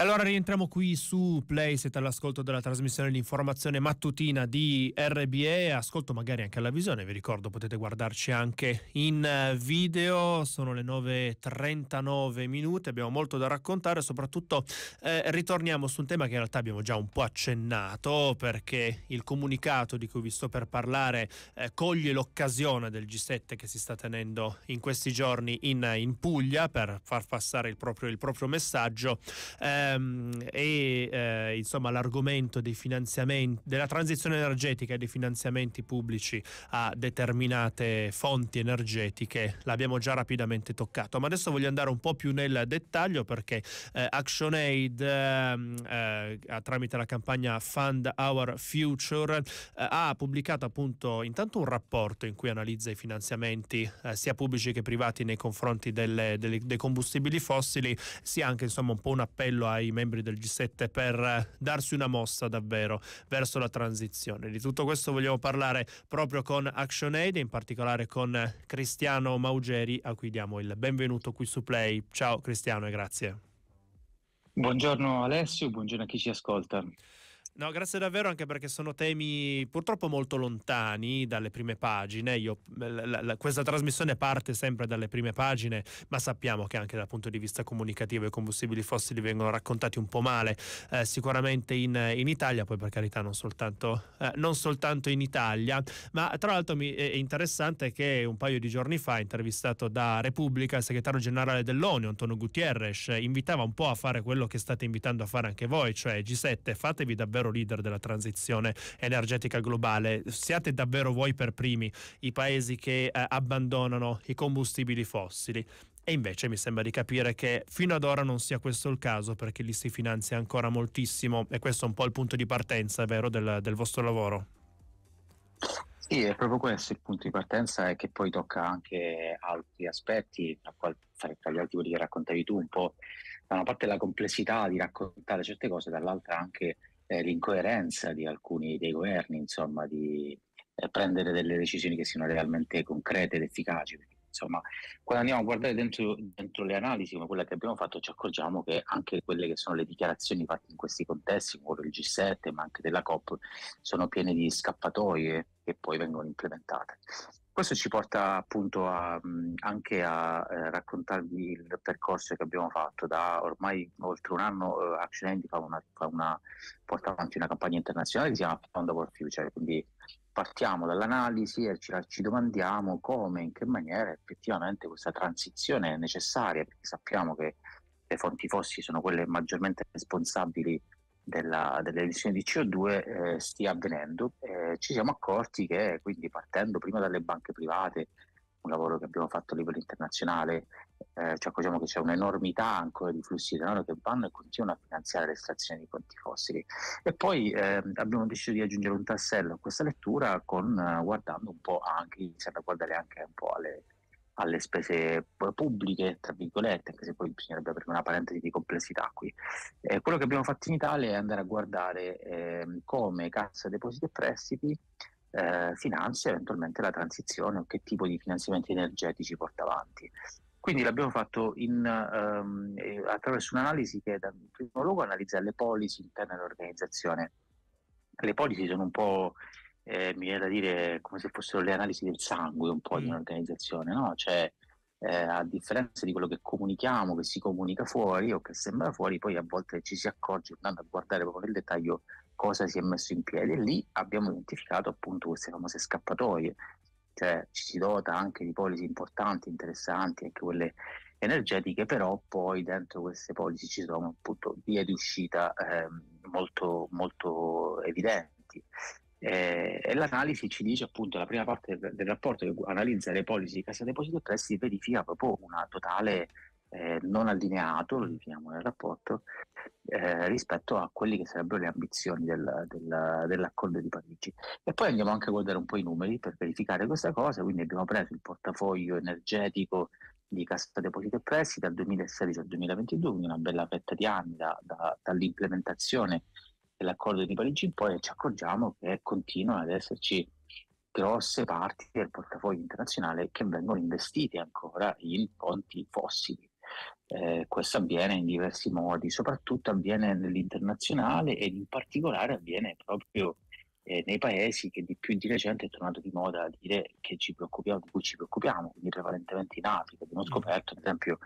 Allora rientriamo qui su Play, siete all'ascolto della trasmissione di informazione mattutina di RBE, ascolto magari anche alla visione, vi ricordo potete guardarci anche in eh, video, sono le 9.39 minuti, abbiamo molto da raccontare, soprattutto eh, ritorniamo su un tema che in realtà abbiamo già un po' accennato perché il comunicato di cui vi sto per parlare eh, coglie l'occasione del G7 che si sta tenendo in questi giorni in, eh, in Puglia per far passare il proprio, il proprio messaggio. Eh, ehm, e eh, insomma l'argomento della transizione energetica e dei finanziamenti pubblici a determinate fonti energetiche l'abbiamo già rapidamente toccato, ma adesso voglio andare un po' più nel dettaglio perché eh, ActionAid ehm, eh, tramite la campagna Fund Our Future eh, ha pubblicato appunto intanto un rapporto in cui analizza i finanziamenti eh, sia pubblici che privati nei confronti delle, delle, dei combustibili fossili, sia anche insomma un po' un appello a dai membri del G7 per darsi una mossa davvero verso la transizione. Di tutto questo vogliamo parlare proprio con ActionAid e in particolare con Cristiano Maugeri a cui diamo il benvenuto qui su Play. Ciao Cristiano e grazie. Buongiorno Alessio, buongiorno a chi ci ascolta. No, grazie davvero anche perché sono temi purtroppo molto lontani dalle prime pagine. Io, la, la, questa trasmissione parte sempre dalle prime pagine, ma sappiamo che anche dal punto di vista comunicativo i combustibili fossili vengono raccontati un po' male, eh, sicuramente in, in, Italia, poi per carità non soltanto, eh, non soltanto in Italia, ma tra l'altro mi, è interessante che un paio di giorni fa, intervistato da Repubblica, il segretario generale dell'ONU, Antonio Gutierrez, invitava un po' a fare quello che state invitando a fare anche voi, cioè G7, fatevi davvero vero leader della transizione energetica globale. Siate davvero voi per primi i paesi che eh, abbandonano i combustibili fossili. E invece mi sembra di capire che fino ad ora non sia questo il caso perché li si finanzia ancora moltissimo e questo è un po' il punto di partenza, vero, del, del vostro lavoro. Sì, è proprio questo il punto di partenza e che poi tocca anche altri aspetti, tra gli altri quelli che raccontavi tu, un po' da una parte la complessità di raccontare certe cose, dall'altra anche eh, l'incoerenza di alcuni dei governi, insomma, di eh, prendere delle decisioni che siano realmente concrete ed efficaci. Perché, insomma, quando andiamo a guardare dentro, dentro, le analisi come quella che abbiamo fatto, ci accorgiamo che anche quelle che sono le dichiarazioni fatte in questi contesti, come del G7, ma anche della COP, sono piene di scappatoie che poi vengono implementate. Questo ci porta appunto a, anche a eh, raccontarvi il percorso che abbiamo fatto da ormai oltre un anno eh, Action Handy fa una, fa una, porta avanti una campagna internazionale che si chiama Fondo for Future, quindi partiamo dall'analisi e ci, ci domandiamo come, in che maniera effettivamente questa transizione è necessaria, perché sappiamo che le fonti fossili sono quelle maggiormente responsabili della, delle di CO2 eh, stia avvenendo. Eh, ci siamo accorti che, quindi partendo prima dalle banche private, un lavoro che abbiamo fatto a livello internazionale, eh, ci accorgiamo che c'è un'enormità ancora di flussi di denaro che vanno e continuano a finanziare l'estrazione di conti fossili. E poi eh, abbiamo deciso di aggiungere un tassello a questa lettura con, eh, guardando un po' anche, iniziando a guardare anche un po' alle, alle spese pubbliche, tra virgolette, anche se poi bisognerebbe aprire una parentesi di complessità qui. Eh, quello che abbiamo fatto in Italia è andare a guardare eh, come Cassa Depositi e Prestiti eh, finanzia eventualmente la transizione o che tipo di finanziamenti energetici porta avanti. Quindi l'abbiamo fatto in, ehm, eh, attraverso un'analisi che in primo luogo analizza le policy interne all'organizzazione. Le policy sono un po' eh, mi viene da dire come se fossero le analisi del sangue un po' di mm. un'organizzazione, no? Cioè, eh, a differenza di quello che comunichiamo, che si comunica fuori o che sembra fuori, poi a volte ci si accorge andando a guardare proprio nel dettaglio cosa si è messo in piedi e lì abbiamo identificato appunto queste famose scappatoie, cioè ci si dota anche di polisi importanti, interessanti, anche quelle energetiche, però poi dentro queste polisi ci sono appunto vie di uscita eh, molto, molto evidenti. Eh, e l'analisi ci dice appunto la prima parte del, del, rapporto che analizza le polisi di Cassa Deposito e Prestiti verifica proprio una totale eh, non allineato, lo definiamo nel rapporto, eh, rispetto a quelle che sarebbero le ambizioni del, del, dell'accordo di Parigi. E poi andiamo anche a guardare un po' i numeri per verificare questa cosa, quindi abbiamo preso il portafoglio energetico di Cassa Deposito e Prestiti dal 2016 al 2022, quindi una bella fetta di anni da, da, dall'implementazione dell'accordo di Parigi in poi ci accorgiamo che continuano ad esserci grosse parti del portafoglio internazionale che vengono investite ancora in fonti fossili. Eh, questo avviene in diversi modi, soprattutto avviene nell'internazionale ed in particolare avviene proprio eh, nei paesi che di più di recente è tornato di moda a dire che ci preoccupiamo, di cui ci preoccupiamo, quindi prevalentemente in Africa. Abbiamo mm. scoperto, ad esempio,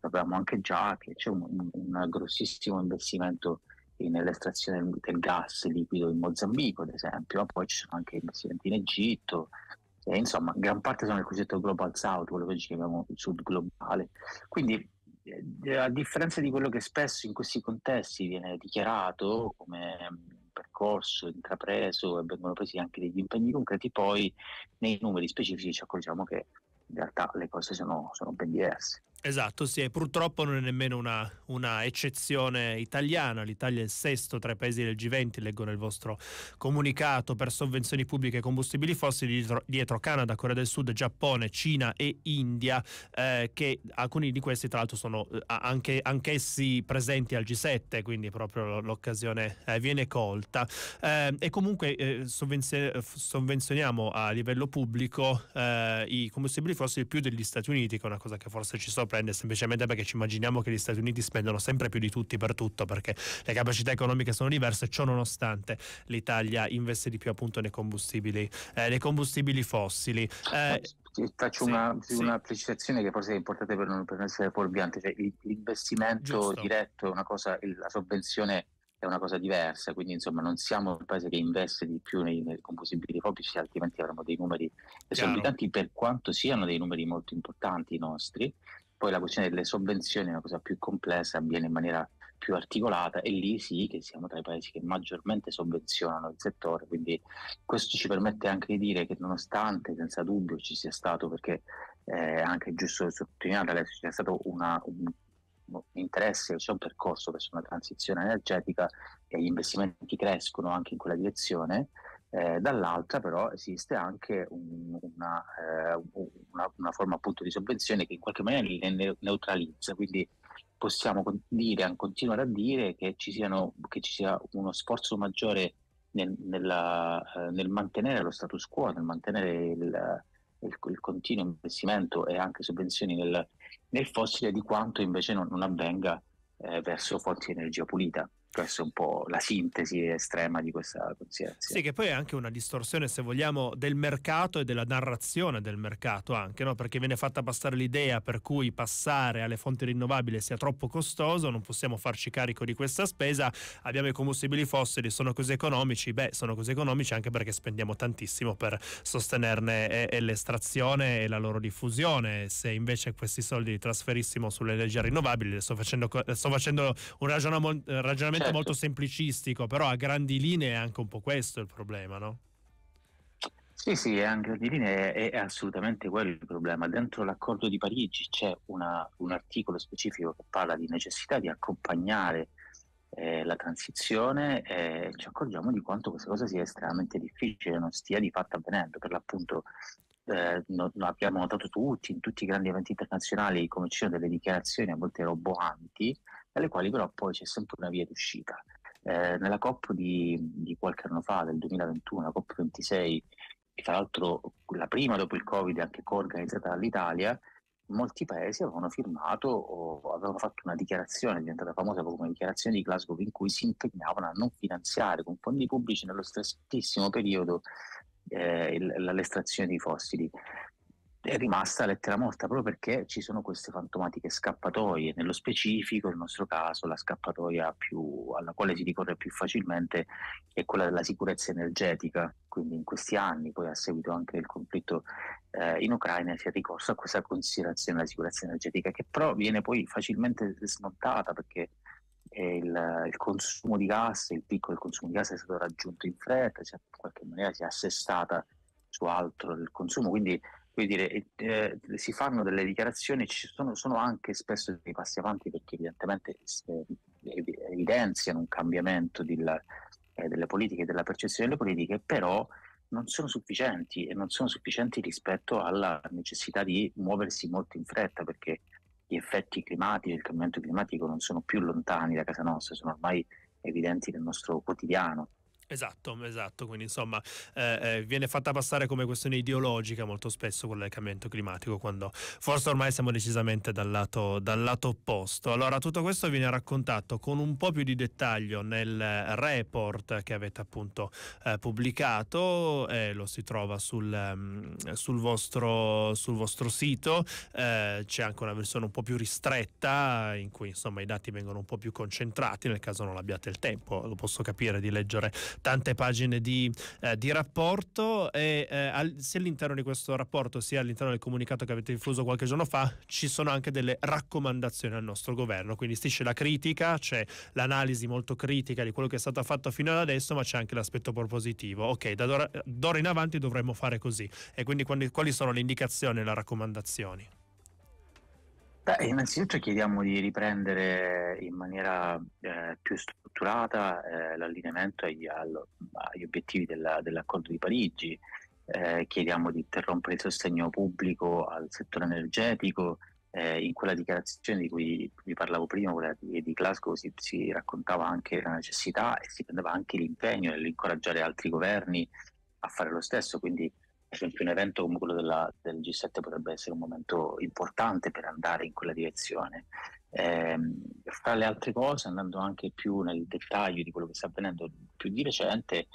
sappiamo anche già che c'è un, un grossissimo investimento nell'estrazione del gas liquido in Mozambico, ad esempio, poi ci sono anche investimenti in Egitto, e, insomma, gran parte sono il cosiddetto Global South, quello che oggi chiamiamo il Sud globale. Quindi, eh, a differenza di quello che spesso in questi contesti viene dichiarato come mm, percorso intrapreso e vengono presi anche degli impegni concreti, poi nei numeri specifici ci accorgiamo che in realtà le cose sono, sono ben diverse. Esatto, sì, e purtroppo non è nemmeno una, una, eccezione italiana. L'Italia è il sesto tra i paesi del G20, leggo nel vostro comunicato, per sovvenzioni pubbliche ai combustibili fossili, dietro, dietro, Canada, Corea del Sud, Giappone, Cina e India, eh, che alcuni di questi tra l'altro sono eh, anche, anch'essi presenti al G7, quindi proprio l'occasione eh, viene colta. Eh, e comunque eh, sovvenzioniamo a livello pubblico eh, i combustibili fossili più degli Stati Uniti, che è una cosa che forse ci sopra sorprende semplicemente perché ci immaginiamo che gli Stati Uniti spendono sempre più di tutti per tutto perché le capacità economiche sono diverse, ciò nonostante l'Italia investe di più appunto nei combustibili, eh, nei combustibili fossili. Eh, faccio sì, una, sì. una, precisazione che forse è importante per non, per non essere fuorviante, cioè, l'investimento Giusto. diretto è una cosa, la sovvenzione è una cosa diversa, quindi insomma non siamo il paese che investe di più nei, nei combustibili fobici, cioè altrimenti avremmo dei numeri esorbitanti per quanto siano dei numeri molto importanti i nostri, poi la questione delle sovvenzioni è una cosa più complessa, avviene in maniera più articolata e lì sì che siamo tra i paesi che maggiormente sovvenzionano il settore, quindi questo ci permette anche di dire che nonostante senza dubbio ci sia stato, perché eh, è anche giusto sottolineare, Alessio, c'è stato una, un interesse, c'è un percorso verso una transizione energetica e gli investimenti crescono anche in quella direzione, eh, dall'altra però esiste anche un, una, eh, una, una, forma appunto di sovvenzione che in qualche maniera li neutralizza, quindi possiamo dire, continuare a dire che ci, siano, che ci sia uno sforzo maggiore nel, nella, eh, nel, mantenere lo status quo, nel mantenere il, il, il continuo investimento e anche sovvenzioni nel, nel fossile di quanto invece non, non avvenga eh, verso fonti di energia pulita può è un po' la sintesi estrema di questa consiglianza. Sì, che poi è anche una distorsione, se vogliamo, del mercato e della narrazione del mercato, anche no? perché viene fatta passare l'idea per cui passare alle fonti rinnovabili sia troppo costoso, non possiamo farci carico di questa spesa. Abbiamo i combustibili fossili, sono così economici, beh, sono così economici anche perché spendiamo tantissimo per sostenerne eh, eh, l'estrazione e la loro diffusione. Se invece questi soldi li trasferissimo sulle energie rinnovabili, sto facendo, sto facendo un ragionamento ragionamento certo. molto semplicistico, però a grandi linee è anche un po' questo il problema, no? Sì, sì, a grandi linee è, è assolutamente quello il problema. Dentro l'accordo di Parigi c'è una, un articolo specifico che parla di necessità di accompagnare eh, la transizione e ci accorgiamo di quanto questa cosa sia estremamente difficile, non stia di fatto avvenendo. Per l'appunto eh, no, abbiamo notato tutti, in tutti i grandi eventi internazionali, come ci sono delle dichiarazioni a volte roboanti, dalle quali però poi c'è sempre una via d'uscita. Eh, nella COP di, di, qualche anno fa, del 2021, la COP26, che tra l'altro la prima dopo il Covid, anche coorganizzata dall'Italia, molti paesi avevano firmato o avevano fatto una dichiarazione, diventata famosa come dichiarazione di Glasgow, in cui si impegnavano a non finanziare con fondi pubblici nello strettissimo periodo eh, l'estrazione di fossili è rimasta lettera morta proprio perché ci sono queste fantomatiche scappatoie, nello specifico nel nostro caso la scappatoia più, alla quale si ricorre più facilmente è quella della sicurezza energetica, quindi in questi anni, poi a seguito anche del conflitto eh, in Ucraina, si è ricorso a questa considerazione della sicurezza energetica che però viene poi facilmente smontata perché il, il, consumo di gas, il picco del consumo di gas è stato raggiunto in fretta, cioè in qualche maniera si è assestata su altro del consumo, quindi dire, eh, si fanno delle dichiarazioni, ci sono, sono, anche spesso dei passi avanti perché evidentemente evidenziano un cambiamento del, eh, delle politiche, della percezione delle politiche, però non sono sufficienti e non sono sufficienti rispetto alla necessità di muoversi molto in fretta perché gli effetti climatici, il cambiamento climatico non sono più lontani da casa nostra, sono ormai evidenti nel nostro quotidiano. Esatto, esatto, quindi insomma eh, eh, viene fatta passare come questione ideologica molto spesso quella del cambiamento climatico, quando forse ormai siamo decisamente dal lato, dal lato opposto. Allora tutto questo viene raccontato con un po' più di dettaglio nel report che avete appunto eh, pubblicato, eh, lo si trova sul, ehm, sul, vostro, sul vostro, sito, eh, c'è anche una versione un po' più ristretta in cui insomma i dati vengono un po' più concentrati, nel caso non abbiate il tempo, lo posso capire di leggere tante pagine di, eh, di rapporto e eh, al, se all'interno di questo rapporto, sia all'interno del comunicato che avete diffuso qualche giorno fa, ci sono anche delle raccomandazioni al nostro governo, quindi stisce la critica, c'è l'analisi molto critica di quello che è stato fatto fino ad adesso, ma c'è anche l'aspetto propositivo. Ok, da d'ora, d'ora in avanti dovremmo fare così. E quindi quali, quali sono le indicazioni e le raccomandazioni? Beh, innanzitutto chiediamo di riprendere in maniera eh, più strutturata strutturata, eh, l'allineamento agli, agli obiettivi della, dell'accordo di Parigi, eh, chiediamo di interrompere il sostegno pubblico al settore energetico, eh, in quella dichiarazione di cui vi parlavo prima, quella di, di Glasgow, si, si, raccontava anche la necessità e si prendeva anche l'impegno nell'incoraggiare altri governi a fare lo stesso, quindi per esempio un evento come quello della, del G7 potrebbe essere un momento importante per andare in quella direzione. Eh, fra le altre cose, andando anche più nel dettaglio di quello che sta avvenendo più di recente,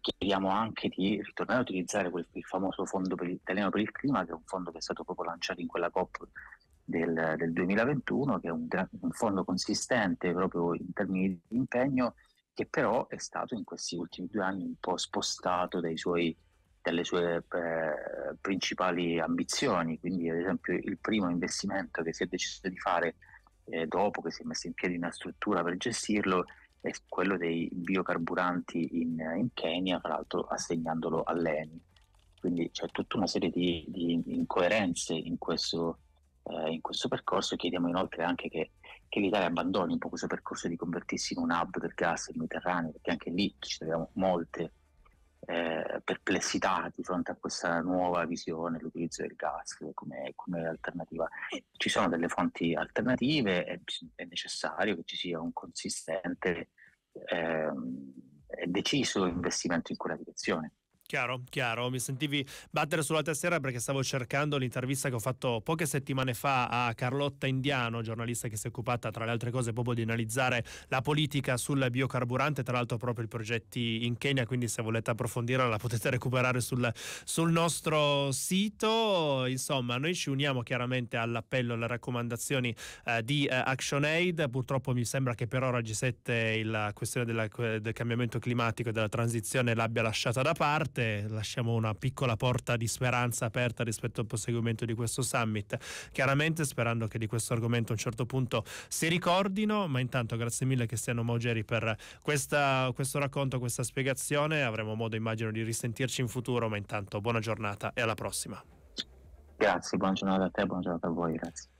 chiediamo anche di ritornare a utilizzare quel, il famoso fondo per, italiano per il clima, che è un fondo che è stato proprio lanciato in quella COP del, del 2021, che è un, un, fondo consistente proprio in termini di impegno, che però è stato in questi ultimi due anni un po' spostato suoi, dalle sue eh, principali ambizioni. Quindi, ad esempio, il primo investimento che si è deciso di fare eh, dopo che si è messa in piedi una struttura per gestirlo è quello dei biocarburanti in, in Kenya, tra l'altro assegnandolo all'ENI. Quindi c'è tutta una serie di, di incoerenze in questo, eh, in questo percorso chiediamo inoltre anche che, che, l'Italia abbandoni un po' questo percorso di convertirsi in un hub del gas nel mediterraneo, perché anche lì ci troviamo molte eh, perplessità di fronte a questa nuova visione, l'utilizzo del gas come, come alternativa. Ci sono delle fonti alternative, è, è necessario che ci sia un consistente ehm, e eh, deciso investimento in quella direzione. Chiaro, chiaro, mi sentivi battere sulla tastiera perché stavo cercando l'intervista che ho fatto poche settimane fa a Carlotta Indiano, giornalista che si è occupata tra le altre cose proprio di analizzare la politica sul biocarburante, tra l'altro proprio i progetti in Kenya, quindi se volete approfondirla la potete recuperare sul, sul nostro sito. Insomma, noi ci uniamo chiaramente all'appello, alle raccomandazioni eh, di eh, ActionAid, purtroppo mi sembra che per ora G7 la questione della, del cambiamento climatico e della transizione l'abbia lasciata da parte ovviamente lasciamo una piccola porta di speranza aperta rispetto al proseguimento di questo summit. Chiaramente sperando che di questo argomento a un certo punto si ricordino, ma intanto grazie mille Cristiano Mogeri per questa, questo racconto, questa spiegazione. Avremo modo immagino di risentirci in futuro, ma intanto buona giornata e alla prossima. Grazie, buona giornata a te, buona giornata a voi, grazie.